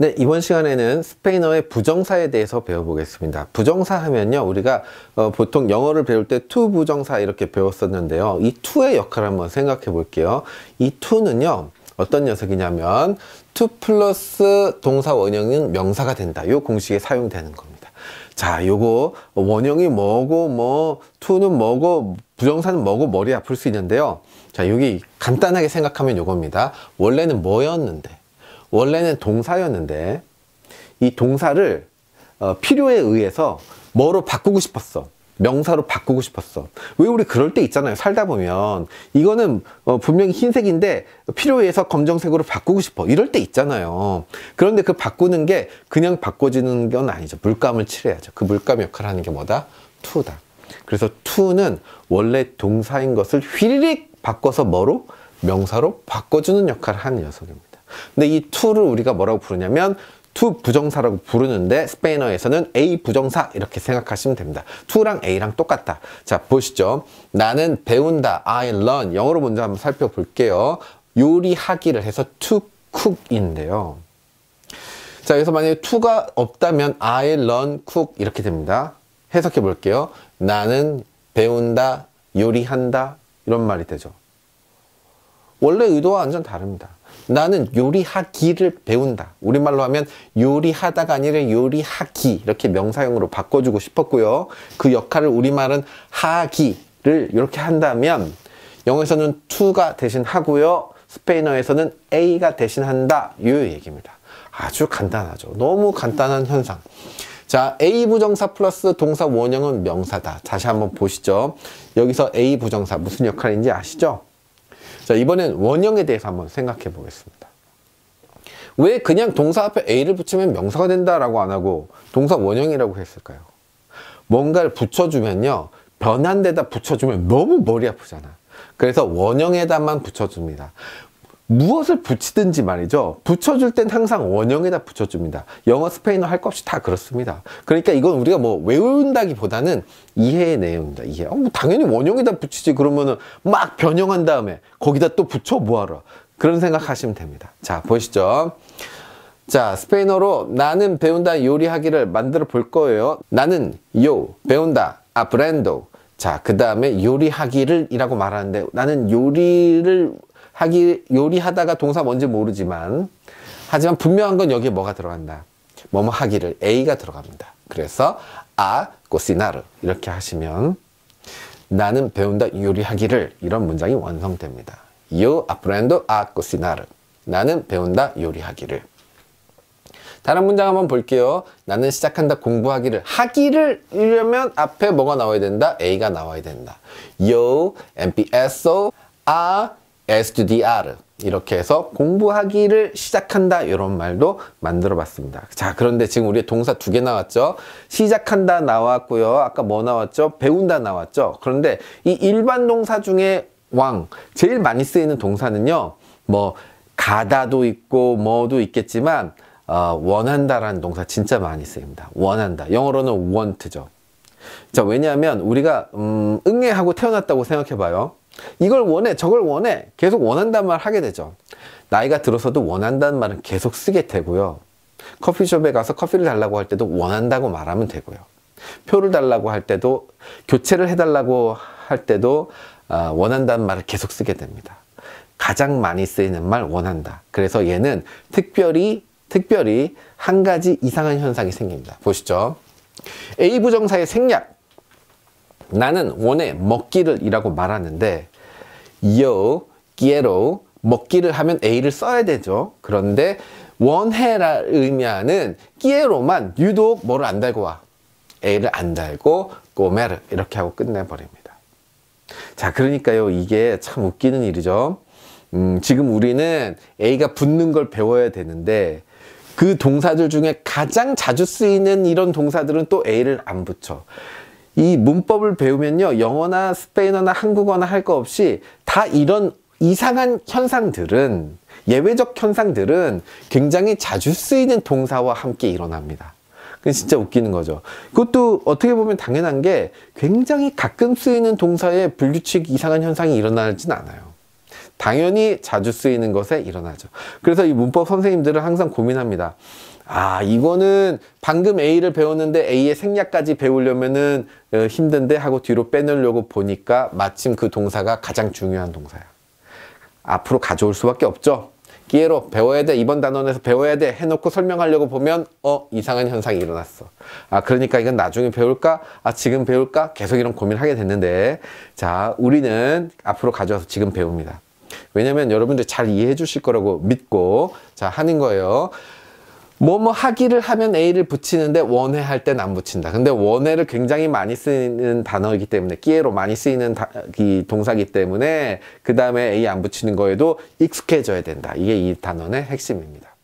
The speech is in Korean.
네, 이번 시간에는 스페인어의 부정사에 대해서 배워보겠습니다. 부정사 하면요, 우리가 어, 보통 영어를 배울 때 to 부정사 이렇게 배웠었는데요. 이 to의 역할을 한번 생각해 볼게요. 이 to는요, 어떤 녀석이냐면 to 플러스 동사 원형은 명사가 된다. 이 공식에 사용되는 겁니다. 자, 요거 원형이 뭐고 뭐 to는 뭐고 부정사는 뭐고 머리 아플 수 있는데요. 자, 여기 간단하게 생각하면 요겁니다. 원래는 뭐였는데 원래는 동사였는데 이 동사를 어, 필요에 의해서 뭐로 바꾸고 싶었어. 명사로 바꾸고 싶었어. 왜 우리 그럴 때 있잖아요. 살다 보면 이거는 어, 분명히 흰색인데 필요에 의해서 검정색으로 바꾸고 싶어. 이럴 때 있잖아요. 그런데 그 바꾸는 게 그냥 바꿔지는 건 아니죠. 물감을 칠해야죠. 그 물감 역할을 하는 게 뭐다? 투다. 그래서 투는 원래 동사인 것을 휘리릭 바꿔서 뭐로? 명사로 바꿔주는 역할을 하는 녀석입니다. 근데 이 to를 우리가 뭐라고 부르냐면 to 부정사라고 부르는데 스페인어에서는 a 부정사 이렇게 생각하시면 됩니다. to랑 a랑 똑같다. 자 보시죠. 나는 배운다. I learn. 영어로 먼저 한번 살펴볼게요. 요리하기를 해서 to cook인데요. 자 여기서 만약에 to가 없다면 I learn cook 이렇게 됩니다. 해석해 볼게요. 나는 배운다, 요리한다 이런 말이 되죠. 원래 의도와 완전 다릅니다. 나는 요리하기를 배운다. 우리말로 하면 요리하다가 아니라 요리하기 이렇게 명사형으로 바꿔주고 싶었고요. 그 역할을 우리말은 하기를 이렇게 한다면 영어에서는 to가 대신하고요. 스페인어에서는 a가 대신한다. 요 얘기입니다. 아주 간단하죠. 너무 간단한 현상. 자, A 부정사 플러스 동사 원형은 명사다. 다시 한번 보시죠. 여기서 A 부정사 무슨 역할인지 아시죠? 자, 이번엔 원형에 대해서 한번 생각해 보겠습니다. 왜 그냥 동사 앞에 a를 붙이면 명사가 된다라고 안 하고 동사 원형이라고 했을까요? 뭔가를 붙여주면요. 변한 데다 붙여주면 너무 머리 아프잖아. 그래서 원형에다만 붙여줍니다. 무엇을 붙이든지 말이죠. 붙여줄 땐 항상 원형에다 붙여줍니다. 영어, 스페인어 할 것 없이 다 그렇습니다. 그러니까 이건 우리가 뭐 외운다기보다는 이해의 내용입니다. 이해. 어, 뭐 당연히 원형에다 붙이지 그러면은 막 변형한 다음에 거기다 또 붙여 뭐하러. 그런 생각하시면 됩니다. 자, 보시죠. 자, 스페인어로 나는 배운다 요리하기를 만들어 볼 거예요. 나는 요, 배운다, 아브랜도. 자, 그 다음에 요리하기를 이라고 말하는데 나는 요리를 하기 요리하다가 동사 뭔지 모르지만 하지만 분명한 건 여기에 뭐가 들어간다. 뭐뭐 하기를 A가 들어갑니다. 그래서 아 꼬시나르 이렇게 하시면 나는 배운다 요리하기를 이런 문장이 완성됩니다. Yo aprendo a cocinar. 나는 배운다 요리하기를. 다른 문장 한번 볼게요. 나는 시작한다 공부하기를. 하기를 이려면 앞에 뭐가 나와야 된다? A가 나와야 된다. Yo empiezo a SDR 이렇게 해서 공부하기를 시작한다 이런 말도 만들어 봤습니다 자 그런데 지금 우리 동사 두 개 나왔죠 시작한다 나왔고요 아까 뭐 나왔죠 배운다 나왔죠 그런데 이 일반 동사 중에 왕 제일 많이 쓰이는 동사는요 뭐 가다도 있고 뭐도 있겠지만 어, 원한다라는 동사 진짜 많이 쓰입니다 원한다 영어로는 want죠 자 왜냐하면 우리가 음, 응애하고 태어났다고 생각해 봐요 이걸 원해 저걸 원해 계속 원한단 말 하게 되죠 나이가 들어서도 원한다는 말은 계속 쓰게 되고요 커피숍에 가서 커피를 달라고 할 때도 원한다고 말하면 되고요 표를 달라고 할 때도 교체를 해달라고 할 때도 아, 원한다는 말을 계속 쓰게 됩니다 가장 많이 쓰이는 말 원한다 그래서 얘는 특별히 특별히 한 가지 이상한 현상이 생깁니다 보시죠 A부정사의 생략 나는 원해 먹기를 이라고 말하는데 yo, quiero 먹기를 하면 a를 써야 되죠. 그런데 원해라 의미하는 quiero만 유독 뭐를 안 달고 와. a를 안 달고 comer 이렇게 하고 끝내버립니다. 자 그러니까요 이게 참 웃기는 일이죠. 음, 지금 우리는 a가 붙는 걸 배워야 되는데 그 동사들 중에 가장 자주 쓰이는 이런 동사들은 또 a를 안 붙여. 이 문법을 배우면요 영어나 스페인어나 한국어나 할 거 없이 다 이런 이상한 현상들은 예외적 현상들은 굉장히 자주 쓰이는 동사와 함께 일어납니다. 그 진짜 웃기는 거죠. 그것도 어떻게 보면 당연한 게 굉장히 가끔 쓰이는 동사에 분류칙 이상한 현상이 일어나진 않아요. 당연히 자주 쓰이는 것에 일어나죠. 그래서 이 문법 선생님들은 항상 고민합니다. 아 이거는 방금 A를 배웠는데 A의 생략까지 배우려면은 어, 힘든데 하고 뒤로 빼놓으려고 보니까 마침 그 동사가 가장 중요한 동사야. 앞으로 가져올 수밖에 없죠. 끼에로 배워야 돼 이번 단원에서 배워야 돼 해놓고 설명하려고 보면 어 이상한 현상이 일어났어 아 그러니까 이건 나중에 배울까 아 지금 배울까 계속 이런 고민하게 을 됐는데 자 우리는 앞으로 가져와서 지금 배웁니다 왜냐면 여러분들 잘 이해해 주실 거라고 믿고 자 하는 거예요 뭐뭐 하기를 뭐 하면 A를 붙이는데 원회할 땐 안 붙인다. 근데 원회를 굉장히 많이 쓰는 단어이기 때문에 끼에로 많이 쓰이는 다, 이 동사기 때문에 그 다음에 A 안 붙이는 거에도 익숙해져야 된다. 이게 이단어의 핵심입니다.